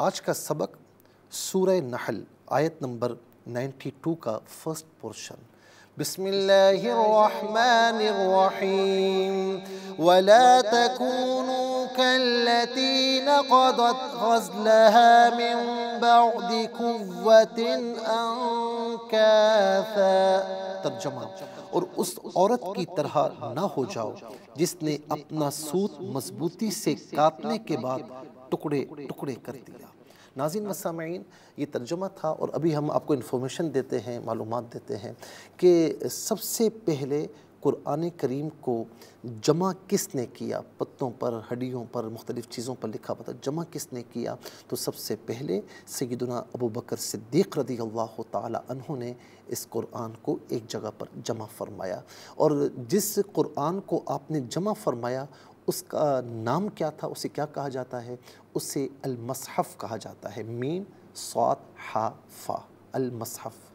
आज का सबक सूरह नहल आयत नंबर 92 का फर्स्ट पोर्शन बिस्मिल्लाहिर्रहमानिर्रहीम वला तकूनू كالتي نقضت غزلها من بعد قوة أنكاثا ترجمة और उस औरत की तरह ना हो जाओ जिसने अपना सूत मजबूती से काटने के बाद टुकड़े टुकड़े कर दिया नाजिन मसामीन ये तर्जुमा था और अभी हम आपको इन्फॉर्मेशन देते हैं मालूम देते हैं कि सबसे पहले कुरान करीम को जमा किसने किया पत्तों पर हड्डियों पर मुख्तलिफ़ चीज़ों पर लिखा पता जमा किसने किया तो सबसे पहले सैदना अबू बकर सिद्दीक़ रदी अल्लाह तहों ने इस कुरान को एक जगह पर जमा फरमाया और जिस कुरान को आपने जमा फरमाया उसका नाम क्या था उसे क्या कहा जाता है उसे अलमसहफ़ कहा जाता है मीम सौत हा फ़ा अलमसहफ़